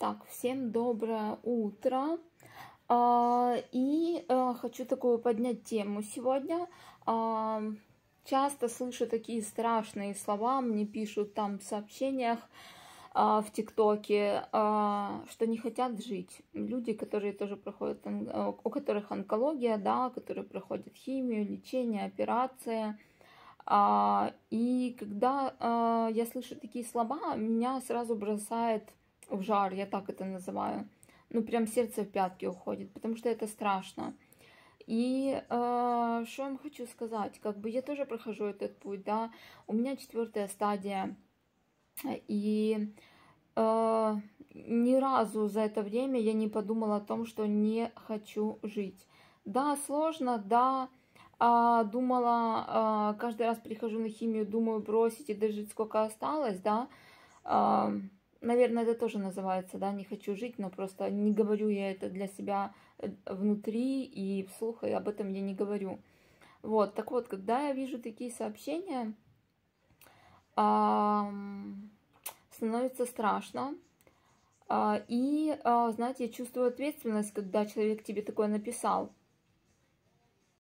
Так, всем доброе утро. А, и э, хочу такую поднять тему сегодня. А, часто слышу такие страшные слова, мне пишут там в сообщениях а, в ТикТоке, что не хотят жить. Люди, которые тоже проходят, э, у которых онкология, да, которые проходят химию, лечение, операция. И когда я слышу такие слова, меня сразу бросает в жар, я так это называю. Ну, прям сердце в пятки уходит, потому что это страшно. И э, что я вам хочу сказать, как бы я тоже прохожу этот путь, да, у меня четвертая стадия, и э, ни разу за это время я не подумала о том, что не хочу жить. Да, сложно, да, э, думала, э, каждый раз прихожу на химию, думаю бросить и даже сколько осталось, да, э, Наверное, это тоже называется, да, не хочу жить, но просто не говорю я это для себя э, внутри и вслух, и об этом я не говорю. Вот, так вот, когда я вижу такие сообщения, становится страшно. А, и, а, знаете, я чувствую ответственность, когда человек тебе такое написал.